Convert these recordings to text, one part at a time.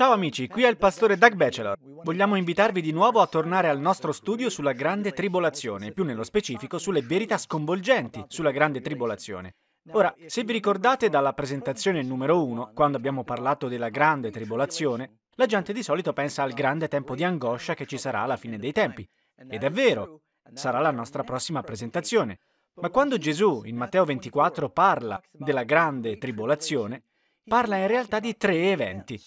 Ciao amici, qui è il pastore Doug Bachelor. Vogliamo invitarvi di nuovo a tornare al nostro studio sulla grande tribolazione, più nello specifico sulle verità sconvolgenti sulla grande tribolazione. Ora, se vi ricordate dalla presentazione numero 1, quando abbiamo parlato della grande tribolazione, la gente di solito pensa al grande tempo di angoscia che ci sarà alla fine dei tempi. Ed è vero, sarà la nostra prossima presentazione. Ma quando Gesù in Matteo 24 parla della grande tribolazione, parla in realtà di tre eventi.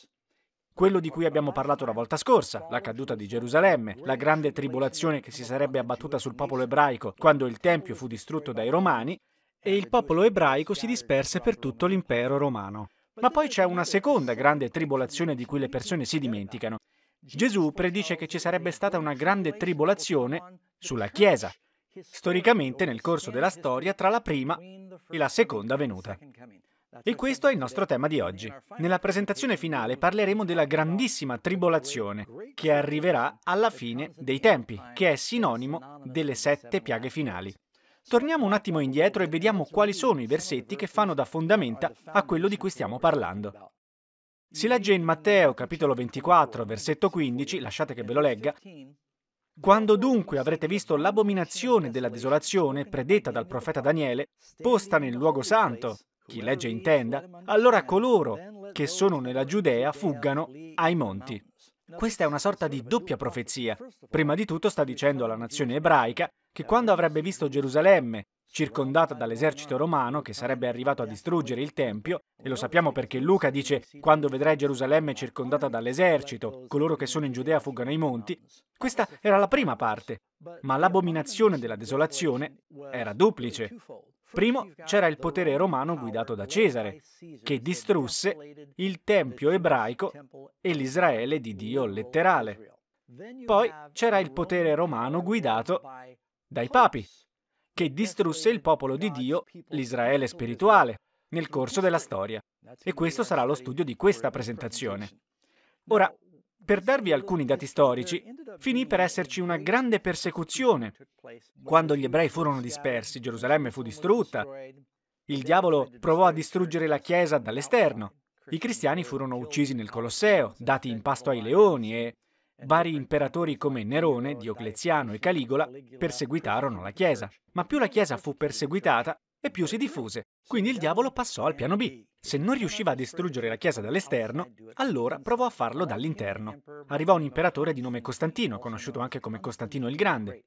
Quello di cui abbiamo parlato la volta scorsa, la caduta di Gerusalemme, la grande tribolazione che si sarebbe abbattuta sul popolo ebraico quando il Tempio fu distrutto dai Romani, e il popolo ebraico si disperse per tutto l'impero romano. Ma poi c'è una seconda grande tribolazione di cui le persone si dimenticano. Gesù predice che ci sarebbe stata una grande tribolazione sulla Chiesa, storicamente nel corso della storia tra la prima e la seconda venuta. E questo è il nostro tema di oggi. Nella presentazione finale parleremo della grandissima tribolazione che arriverà alla fine dei tempi, che è sinonimo delle sette piaghe finali. Torniamo un attimo indietro e vediamo quali sono i versetti che fanno da fondamenta a quello di cui stiamo parlando. Si legge in Matteo capitolo 24, versetto 15, lasciate che ve lo legga, quando dunque avrete visto l'abominazione della desolazione predetta dal profeta Daniele, posta nel luogo santo, chi legge intenda, allora coloro che sono nella Giudea fuggano ai monti. Questa è una sorta di doppia profezia. Prima di tutto sta dicendo alla nazione ebraica che quando avrebbe visto Gerusalemme circondata dall'esercito romano che sarebbe arrivato a distruggere il Tempio, e lo sappiamo perché Luca dice quando vedrai Gerusalemme circondata dall'esercito, coloro che sono in Giudea fuggano ai monti, questa era la prima parte, ma l'abominazione della desolazione era duplice. Primo c'era il potere romano guidato da Cesare, che distrusse il Tempio ebraico e l'Israele di Dio letterale. Poi c'era il potere romano guidato dai papi, che distrusse il popolo di Dio, l'Israele spirituale, nel corso della storia. E questo sarà lo studio di questa presentazione. Ora, per darvi alcuni dati storici, finì per esserci una grande persecuzione. Quando gli ebrei furono dispersi, Gerusalemme fu distrutta. Il diavolo provò a distruggere la Chiesa dall'esterno. I cristiani furono uccisi nel Colosseo, dati in pasto ai leoni e vari imperatori come Nerone, Diocleziano e Caligola perseguitarono la Chiesa. Ma più la Chiesa fu perseguitata, e più si diffuse. Quindi il diavolo passò al piano B. Se non riusciva a distruggere la chiesa dall'esterno, allora provò a farlo dall'interno. Arrivò un imperatore di nome Costantino, conosciuto anche come Costantino il Grande,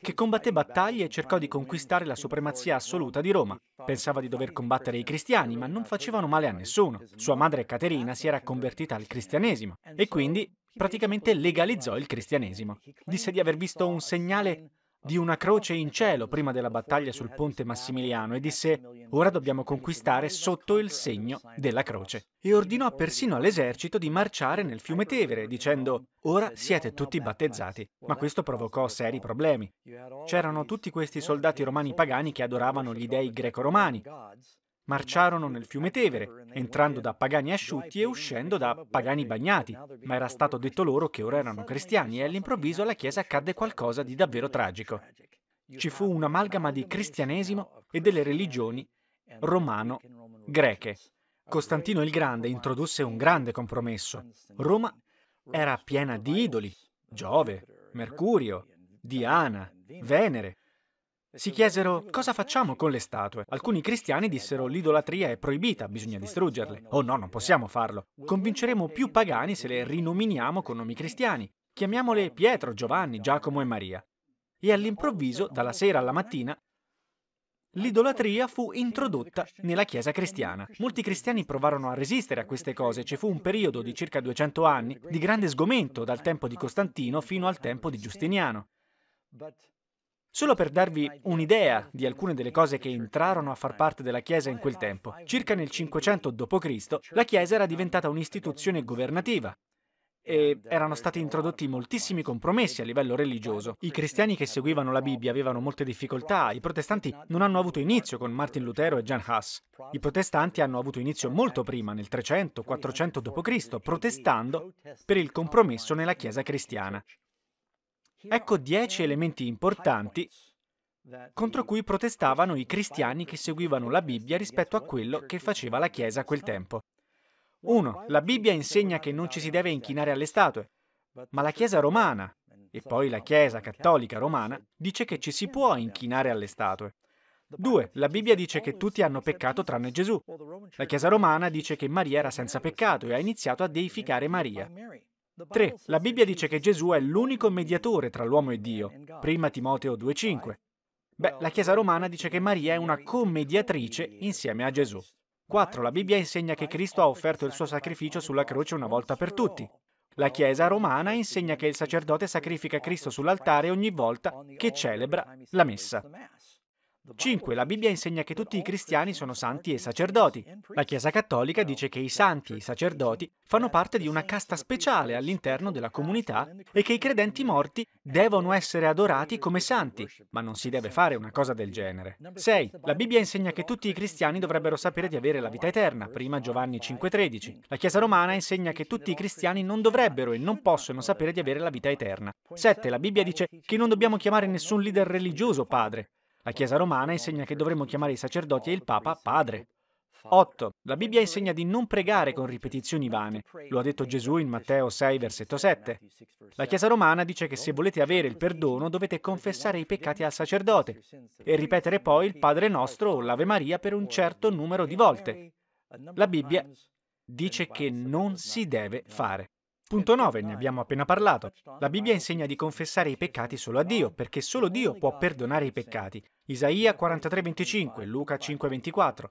che combatté battaglie e cercò di conquistare la supremazia assoluta di Roma. Pensava di dover combattere i cristiani, ma non facevano male a nessuno. Sua madre Caterina si era convertita al cristianesimo e quindi praticamente legalizzò il cristianesimo. Disse di aver visto un segnale di una croce in cielo prima della battaglia sul ponte Massimiliano e disse ora dobbiamo conquistare sotto il segno della croce. E ordinò persino all'esercito di marciare nel fiume Tevere dicendo ora siete tutti battezzati. Ma questo provocò seri problemi. C'erano tutti questi soldati romani pagani che adoravano gli dei greco-romani. Marciarono nel fiume Tevere, entrando da pagani asciutti e uscendo da pagani bagnati, ma era stato detto loro che ora erano cristiani e all'improvviso alla Chiesa accadde qualcosa di davvero tragico. Ci fu un'amalgama di cristianesimo e delle religioni romano-greche. Costantino il Grande introdusse un grande compromesso. Roma era piena di idoli, Giove, Mercurio, Diana, Venere, si chiesero cosa facciamo con le statue. Alcuni cristiani dissero l'idolatria è proibita, bisogna distruggerle. Oh no, non possiamo farlo. Convinceremo più pagani se le rinominiamo con nomi cristiani. Chiamiamole Pietro, Giovanni, Giacomo e Maria. E all'improvviso, dalla sera alla mattina, L'idolatria fu introdotta nella Chiesa cristiana. Molti cristiani provarono a resistere a queste cose. Ci fu un periodo di circa 200 anni di grande sgomento dal tempo di Costantino fino al tempo di Giustiniano. Solo per darvi un'idea di alcune delle cose che entrarono a far parte della Chiesa in quel tempo, circa nel 500 d.C. la Chiesa era diventata un'istituzione governativa e erano stati introdotti moltissimi compromessi a livello religioso. I cristiani che seguivano la Bibbia avevano molte difficoltà, i protestanti non hanno avuto inizio con Martin Lutero e Jan Hus. I protestanti hanno avuto inizio molto prima, nel 300-400 d.C., protestando per il compromesso nella Chiesa cristiana. Ecco dieci elementi importanti contro cui protestavano i cristiani che seguivano la Bibbia rispetto a quello che faceva la Chiesa a quel tempo. 1. La Bibbia insegna che non ci si deve inchinare alle statue, ma la Chiesa romana, e poi la Chiesa cattolica romana, dice che ci si può inchinare alle statue. 2. La Bibbia dice che tutti hanno peccato tranne Gesù. La Chiesa romana dice che Maria era senza peccato e ha iniziato a deificare Maria. 3. La Bibbia dice che Gesù è l'unico mediatore tra l'uomo e Dio, prima Timoteo 2,5. Beh, la Chiesa romana dice che Maria è una commediatrice insieme a Gesù. 4. La Bibbia insegna che Cristo ha offerto il suo sacrificio sulla croce una volta per tutti. La Chiesa romana insegna che il sacerdote sacrifica Cristo sull'altare ogni volta che celebra la messa. 5. La Bibbia insegna che tutti i cristiani sono santi e sacerdoti. La Chiesa Cattolica dice che i santi e i sacerdoti fanno parte di una casta speciale all'interno della comunità e che i credenti morti devono essere adorati come santi, ma non si deve fare una cosa del genere. 6. La Bibbia insegna che tutti i cristiani dovrebbero sapere di avere la vita eterna, prima Giovanni 5,13. La Chiesa Romana insegna che tutti i cristiani non dovrebbero e non possono sapere di avere la vita eterna. 7. La Bibbia dice che non dobbiamo chiamare nessun leader religioso padre, la Chiesa romana insegna che dovremmo chiamare i sacerdoti e il Papa padre. 8. La Bibbia insegna di non pregare con ripetizioni vane. Lo ha detto Gesù in Matteo 6, versetto 7. La Chiesa romana dice che se volete avere il perdono dovete confessare i peccati al sacerdote e ripetere poi il Padre nostro o l'Ave Maria per un certo numero di volte. La Bibbia dice che non si deve fare. Punto 9, ne abbiamo appena parlato. La Bibbia insegna di confessare i peccati solo a Dio, perché solo Dio può perdonare i peccati. Isaia 43:25, Luca 5:24.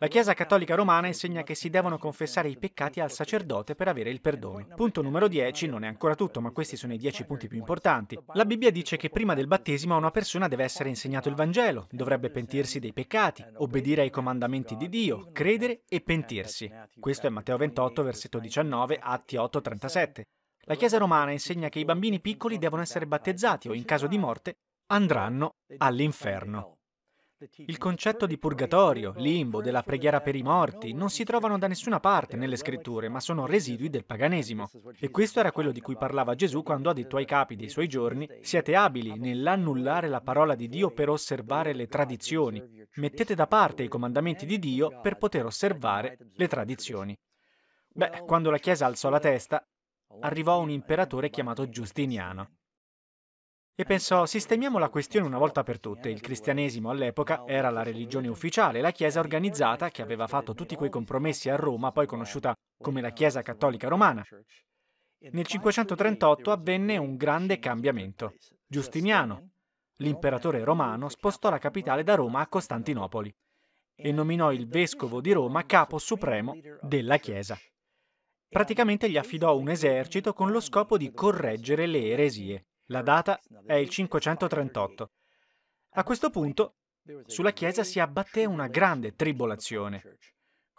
La Chiesa Cattolica Romana insegna che si devono confessare i peccati al sacerdote per avere il perdono. Punto numero 10, non è ancora tutto, ma questi sono i 10 punti più importanti. La Bibbia dice che prima del battesimo a una persona deve essere insegnato il Vangelo, dovrebbe pentirsi dei peccati, obbedire ai comandamenti di Dio, credere e pentirsi. Questo è Matteo 28, versetto 19, Atti 8, 37. La Chiesa romana insegna che i bambini piccoli devono essere battezzati o, in caso di morte, andranno all'inferno. Il concetto di purgatorio, limbo, della preghiera per i morti non si trovano da nessuna parte nelle scritture, ma sono residui del paganesimo. E questo era quello di cui parlava Gesù quando ha detto ai capi dei suoi giorni, siete abili nell'annullare la parola di Dio per osservare le tradizioni, mettete da parte i comandamenti di Dio per poter osservare le tradizioni. Beh, quando la Chiesa alzò la testa, arrivò un imperatore chiamato Giustiniano e pensò sistemiamo la questione una volta per tutte. Il cristianesimo all'epoca era la religione ufficiale, la Chiesa organizzata che aveva fatto tutti quei compromessi a Roma, poi conosciuta come la Chiesa Cattolica Romana. Nel 538 avvenne un grande cambiamento. Giustiniano, l'imperatore romano, spostò la capitale da Roma a Costantinopoli e nominò il vescovo di Roma capo supremo della Chiesa. Praticamente gli affidò un esercito con lo scopo di correggere le eresie. La data è il 538. A questo punto, sulla Chiesa si abbatté una grande tribolazione.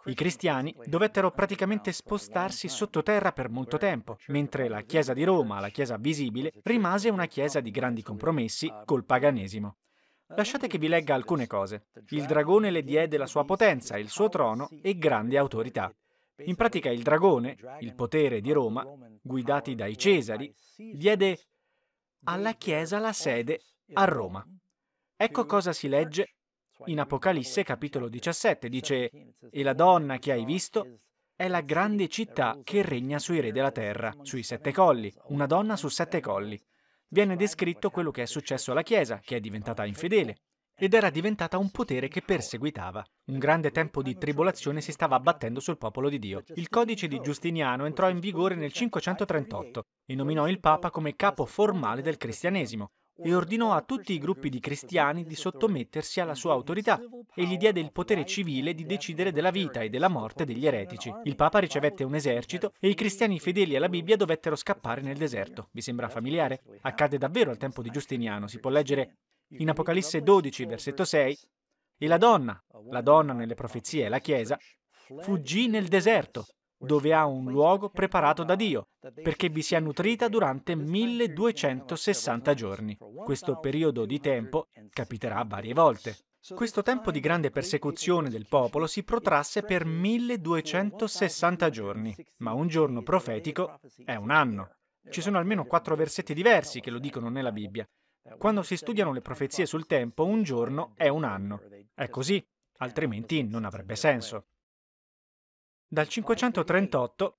I cristiani dovettero praticamente spostarsi sottoterra per molto tempo, mentre la Chiesa di Roma, la Chiesa visibile, rimase una Chiesa di grandi compromessi uh, col paganesimo. Uh, Lasciate che vi legga alcune cose. Il dragone le diede la sua potenza, il suo trono e grande autorità. In pratica il dragone, il potere di Roma, guidati dai Cesari, diede alla Chiesa la sede a Roma. Ecco cosa si legge in Apocalisse capitolo 17. Dice, e la donna che hai visto è la grande città che regna sui re della terra, sui sette colli, una donna su sette colli. Viene descritto quello che è successo alla Chiesa, che è diventata infedele, ed era diventata un potere che perseguitava. Un grande tempo di tribolazione si stava abbattendo sul popolo di Dio. Il codice di Giustiniano entrò in vigore nel 538 e nominò il Papa come capo formale del cristianesimo e ordinò a tutti i gruppi di cristiani di sottomettersi alla sua autorità e gli diede il potere civile di decidere della vita e della morte degli eretici. Il Papa ricevette un esercito e i cristiani fedeli alla Bibbia dovettero scappare nel deserto. Vi sembra familiare? Accadde davvero al tempo di Giustiniano, si può leggere in Apocalisse 12, versetto 6, e la donna, la donna nelle profezie e la Chiesa, fuggì nel deserto, dove ha un luogo preparato da Dio, perché vi sia nutrita durante 1260 giorni. Questo periodo di tempo capiterà varie volte. Questo tempo di grande persecuzione del popolo si protrasse per 1260 giorni, ma un giorno profetico è un anno. Ci sono almeno quattro versetti diversi che lo dicono nella Bibbia. Quando si studiano le profezie sul tempo, un giorno è un anno. È così, altrimenti non avrebbe senso. Dal 538,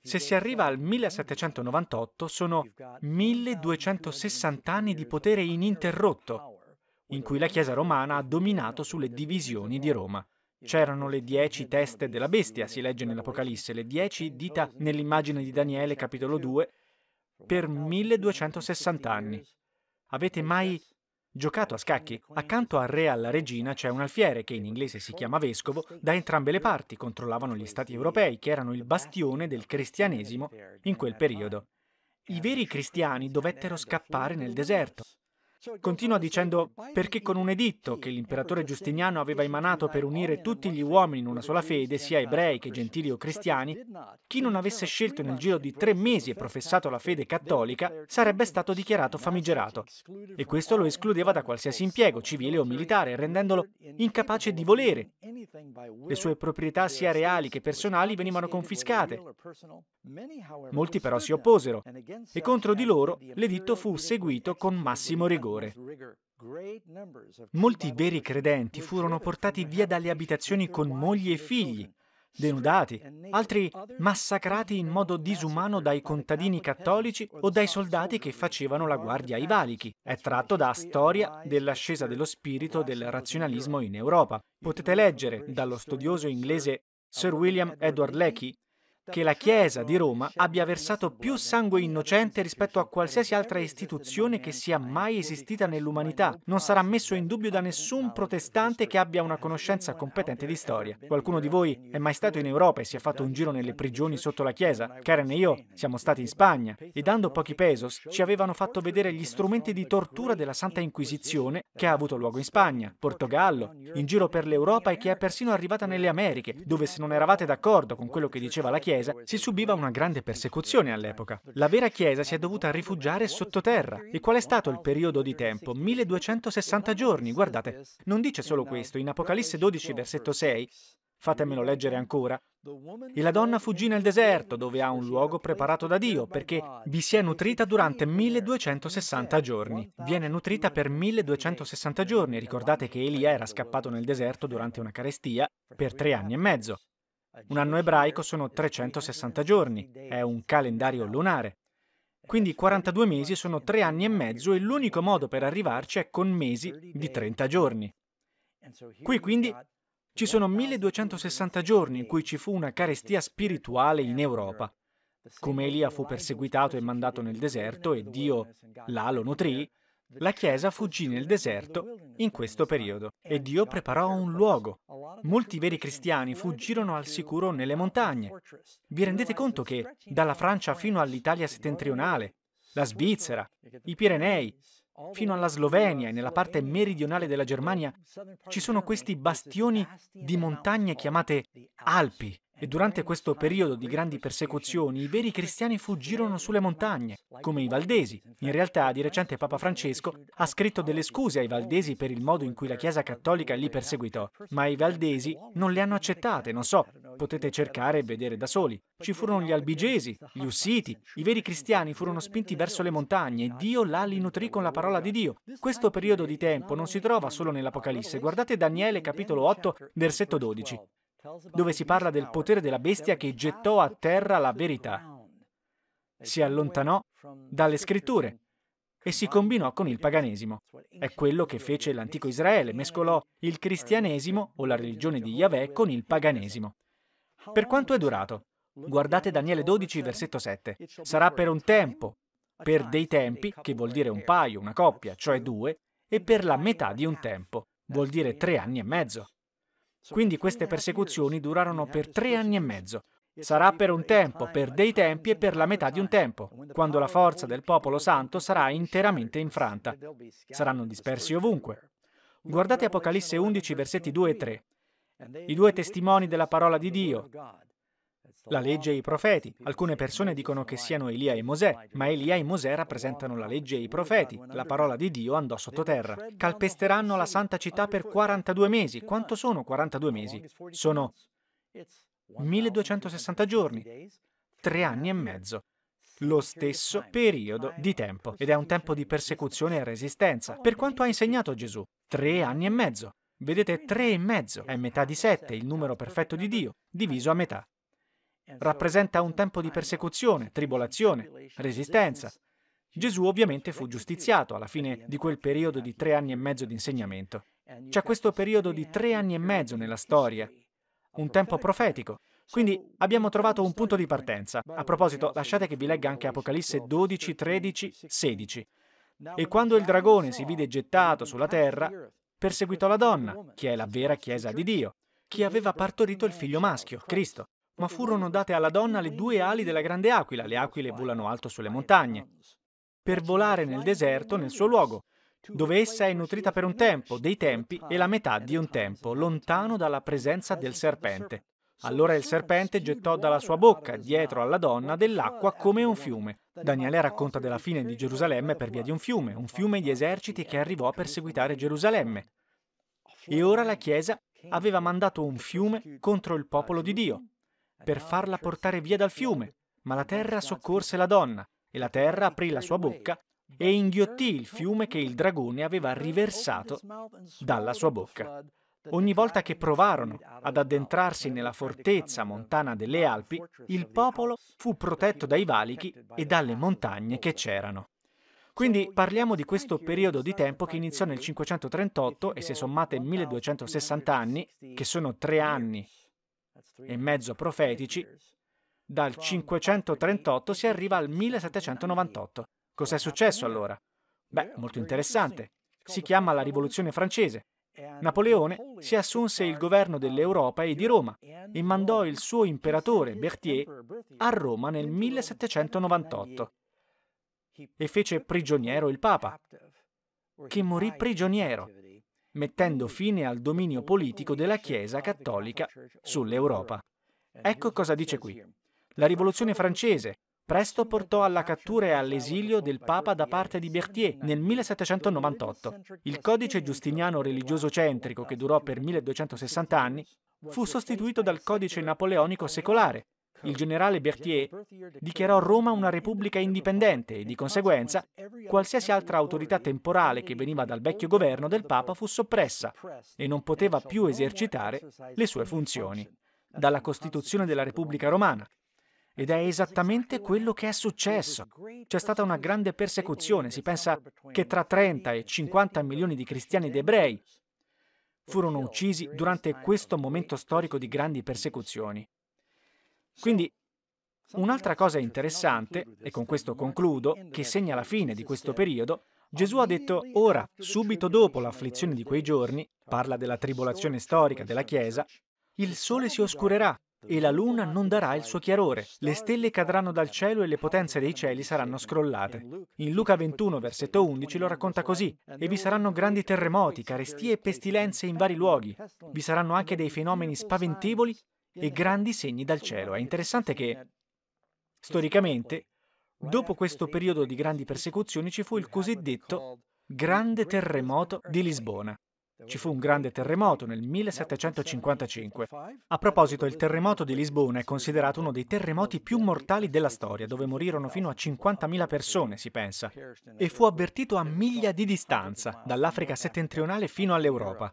se si arriva al 1798, sono 1260 anni di potere ininterrotto, in cui la Chiesa romana ha dominato sulle divisioni di Roma. C'erano le dieci teste della bestia, si legge nell'Apocalisse, le dieci dita nell'immagine di Daniele capitolo 2, per 1260 anni. Avete mai giocato a scacchi? Accanto al re e alla regina c'è un alfiere che in inglese si chiama vescovo, da entrambe le parti controllavano gli stati europei che erano il bastione del cristianesimo in quel periodo. I veri cristiani dovettero scappare nel deserto Continua dicendo perché con un editto che l'imperatore Giustiniano aveva emanato per unire tutti gli uomini in una sola fede, sia ebrei che gentili o cristiani, chi non avesse scelto nel giro di tre mesi e professato la fede cattolica sarebbe stato dichiarato famigerato. E questo lo escludeva da qualsiasi impiego, civile o militare, rendendolo incapace di volere. Le sue proprietà sia reali che personali venivano confiscate. Molti però si opposero e contro di loro l'editto fu seguito con massimo rigore rigore. Molti veri credenti furono portati via dalle abitazioni con mogli e figli, denudati, altri massacrati in modo disumano dai contadini cattolici o dai soldati che facevano la guardia ai valichi. È tratto da Storia dell'ascesa dello spirito del razionalismo in Europa. Potete leggere dallo studioso inglese Sir William Edward Leckie che la Chiesa di Roma abbia versato più sangue innocente rispetto a qualsiasi altra istituzione che sia mai esistita nell'umanità. Non sarà messo in dubbio da nessun protestante che abbia una conoscenza competente di storia. Qualcuno di voi è mai stato in Europa e si è fatto un giro nelle prigioni sotto la Chiesa? Karen e io siamo stati in Spagna e dando pochi pesos ci avevano fatto vedere gli strumenti di tortura della Santa Inquisizione che ha avuto luogo in Spagna, Portogallo, in giro per l'Europa e che è persino arrivata nelle Americhe, dove se non eravate d'accordo con quello che diceva la Chiesa, Chiesa si subiva una grande persecuzione all'epoca. La vera Chiesa si è dovuta rifugiare sottoterra, E qual è stato il periodo di tempo, 1260 giorni, guardate. Non dice solo questo, in Apocalisse 12, versetto 6, fatemelo leggere ancora, e la donna fuggì nel deserto, dove ha un luogo preparato da Dio, perché vi si è nutrita durante 1260 giorni. Viene nutrita per 1260 giorni. Ricordate che Elia era scappato nel deserto durante una carestia per tre anni e mezzo. Un anno ebraico sono 360 giorni, è un calendario lunare. Quindi 42 mesi sono tre anni e mezzo e l'unico modo per arrivarci è con mesi di 30 giorni. Qui quindi ci sono 1260 giorni in cui ci fu una carestia spirituale in Europa. Come Elia fu perseguitato e mandato nel deserto e Dio là lo nutrì, la Chiesa fuggì nel deserto in questo periodo e Dio preparò un luogo. Molti veri cristiani fuggirono al sicuro nelle montagne. Vi rendete conto che dalla Francia fino all'Italia settentrionale, la Svizzera, i Pirenei, fino alla Slovenia e nella parte meridionale della Germania ci sono questi bastioni di montagne chiamate Alpi. E durante questo periodo di grandi persecuzioni i veri cristiani fuggirono sulle montagne, come i valdesi. In realtà di recente Papa Francesco ha scritto delle scuse ai valdesi per il modo in cui la Chiesa cattolica li perseguitò, ma i valdesi non le hanno accettate, non so, potete cercare e vedere da soli. Ci furono gli albigesi, gli ussiti, i veri cristiani furono spinti verso le montagne e Dio là li nutrì con la parola di Dio. Questo periodo di tempo non si trova solo nell'Apocalisse, guardate Daniele capitolo 8 versetto 12 dove si parla del potere della bestia che gettò a terra la verità. Si allontanò dalle scritture e si combinò con il paganesimo. È quello che fece l'antico Israele, mescolò il cristianesimo o la religione di Yahweh con il paganesimo. Per quanto è durato? Guardate Daniele 12, versetto 7. Sarà per un tempo, per dei tempi, che vuol dire un paio, una coppia, cioè due, e per la metà di un tempo, vuol dire tre anni e mezzo. Quindi queste persecuzioni durarono per tre anni e mezzo. Sarà per un tempo, per dei tempi e per la metà di un tempo, quando la forza del popolo santo sarà interamente infranta. Saranno dispersi ovunque. Guardate Apocalisse 11, versetti 2 e 3. I due testimoni della parola di Dio, la legge e i profeti. Alcune persone dicono che siano Elia e Mosè, ma Elia e Mosè rappresentano la legge e i profeti. La parola di Dio andò sottoterra. Calpesteranno la santa città per 42 mesi. Quanto sono 42 mesi? Sono 1260 giorni, tre anni e mezzo lo stesso periodo di tempo ed è un tempo di persecuzione e resistenza. Per quanto ha insegnato Gesù? Tre anni e mezzo. Vedete, tre e mezzo è metà di sette, il numero perfetto di Dio, diviso a metà rappresenta un tempo di persecuzione, tribolazione, resistenza. Gesù ovviamente fu giustiziato alla fine di quel periodo di tre anni e mezzo di insegnamento. C'è questo periodo di tre anni e mezzo nella storia, un tempo profetico. Quindi abbiamo trovato un punto di partenza. A proposito, lasciate che vi legga anche Apocalisse 12, 13, 16. E quando il dragone si vide gettato sulla terra, perseguitò la donna, che è la vera chiesa di Dio, che aveva partorito il figlio maschio, Cristo ma furono date alla donna le due ali della grande aquila, le aquile volano alto sulle montagne, per volare nel deserto nel suo luogo, dove essa è nutrita per un tempo, dei tempi e la metà di un tempo, lontano dalla presenza del serpente. Allora il serpente gettò dalla sua bocca, dietro alla donna, dell'acqua come un fiume. Daniele racconta della fine di Gerusalemme per via di un fiume, un fiume di eserciti che arrivò a perseguitare Gerusalemme. E ora la Chiesa aveva mandato un fiume contro il popolo di Dio, per farla portare via dal fiume, ma la terra soccorse la donna e la terra aprì la sua bocca e inghiottì il fiume che il dragone aveva riversato dalla sua bocca. Ogni volta che provarono ad addentrarsi nella fortezza montana delle Alpi, il popolo fu protetto dai valichi e dalle montagne che c'erano. Quindi parliamo di questo periodo di tempo che iniziò nel 538 e se sommate 1260 anni, che sono tre anni e mezzo profetici, dal 538 si arriva al 1798. Cos'è successo allora? Beh, molto interessante. Si chiama la Rivoluzione francese. Napoleone si assunse il governo dell'Europa e di Roma e mandò il suo imperatore Berthier a Roma nel 1798 e fece prigioniero il Papa, che morì prigioniero mettendo fine al dominio politico della Chiesa cattolica sull'Europa. Ecco cosa dice qui. La rivoluzione francese presto portò alla cattura e all'esilio del Papa da parte di Berthier nel 1798. Il codice giustiniano religioso centrico, che durò per 1260 anni, fu sostituito dal codice napoleonico secolare, il generale Berthier dichiarò Roma una repubblica indipendente e di conseguenza qualsiasi altra autorità temporale che veniva dal vecchio governo del Papa fu soppressa e non poteva più esercitare le sue funzioni dalla Costituzione della Repubblica Romana. Ed è esattamente quello che è successo. C'è stata una grande persecuzione, si pensa che tra 30 e 50 milioni di cristiani ed ebrei furono uccisi durante questo momento storico di grandi persecuzioni. Quindi un'altra cosa interessante, e con questo concludo, che segna la fine di questo periodo, Gesù ha detto, ora, subito dopo l'afflizione di quei giorni, parla della tribolazione storica della Chiesa, il sole si oscurerà e la luna non darà il suo chiarore, le stelle cadranno dal cielo e le potenze dei cieli saranno scrollate. In Luca 21, versetto 11 lo racconta così, e vi saranno grandi terremoti, carestie e pestilenze in vari luoghi, vi saranno anche dei fenomeni spaventevoli e grandi segni dal cielo. È interessante che, storicamente, dopo questo periodo di grandi persecuzioni ci fu il cosiddetto grande terremoto di Lisbona. Ci fu un grande terremoto nel 1755. A proposito, il terremoto di Lisbona è considerato uno dei terremoti più mortali della storia, dove morirono fino a 50.000 persone, si pensa, e fu avvertito a miglia di distanza, dall'Africa settentrionale fino all'Europa.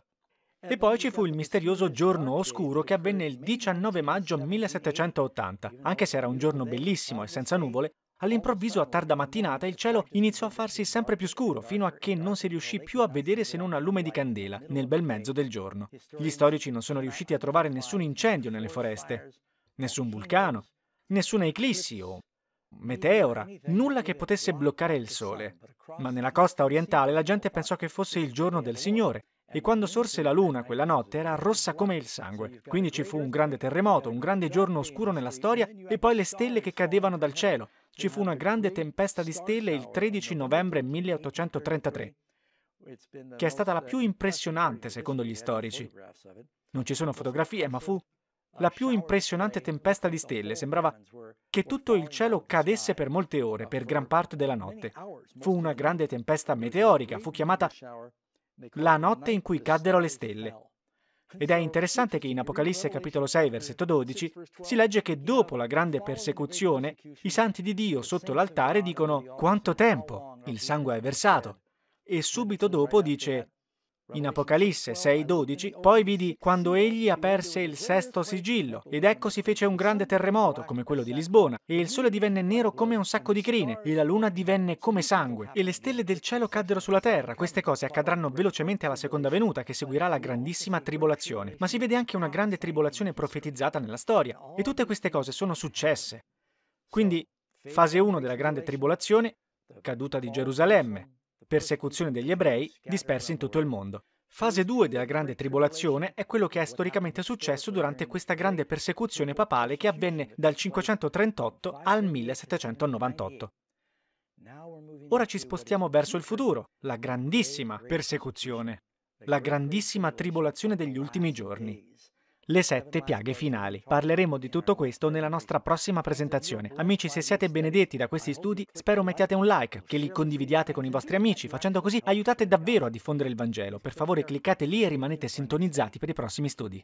E poi ci fu il misterioso giorno oscuro che avvenne il 19 maggio 1780. Anche se era un giorno bellissimo e senza nuvole, all'improvviso a tarda mattinata il cielo iniziò a farsi sempre più scuro, fino a che non si riuscì più a vedere se non a lume di candela, nel bel mezzo del giorno. Gli storici non sono riusciti a trovare nessun incendio nelle foreste, nessun vulcano, nessuna eclissi o meteora, nulla che potesse bloccare il sole. Ma nella costa orientale la gente pensò che fosse il giorno del Signore e quando sorse la luna quella notte era rossa come il sangue. Quindi ci fu un grande terremoto, un grande giorno oscuro nella storia e poi le stelle che cadevano dal cielo. Ci fu una grande tempesta di stelle il 13 novembre 1833 che è stata la più impressionante secondo gli storici. Non ci sono fotografie, ma fu la più impressionante tempesta di stelle. Sembrava che tutto il cielo cadesse per molte ore, per gran parte della notte. Fu una grande tempesta meteorica, fu chiamata la notte in cui caddero le stelle. Ed è interessante che in Apocalisse capitolo 6 versetto 12 si legge che dopo la grande persecuzione i santi di Dio sotto l'altare dicono quanto tempo il sangue è versato e subito dopo dice in Apocalisse 6:12 poi vidi quando egli aperse il sesto sigillo ed ecco si fece un grande terremoto come quello di Lisbona e il sole divenne nero come un sacco di crine e la luna divenne come sangue e le stelle del cielo caddero sulla terra. Queste cose accadranno velocemente alla seconda venuta che seguirà la grandissima tribolazione. Ma si vede anche una grande tribolazione profetizzata nella storia e tutte queste cose sono successe. Quindi fase 1 della grande tribolazione, caduta di Gerusalemme, persecuzione degli ebrei dispersi in tutto il mondo. Fase 2 della Grande Tribolazione è quello che è storicamente successo durante questa grande persecuzione papale che avvenne dal 538 al 1798. Ora ci spostiamo verso il futuro, la grandissima persecuzione, la grandissima tribolazione degli ultimi giorni le sette piaghe finali. Parleremo di tutto questo nella nostra prossima presentazione. Amici, se siete benedetti da questi studi, spero mettiate un like, che li condividiate con i vostri amici, facendo così aiutate davvero a diffondere il Vangelo. Per favore cliccate lì e rimanete sintonizzati per i prossimi studi.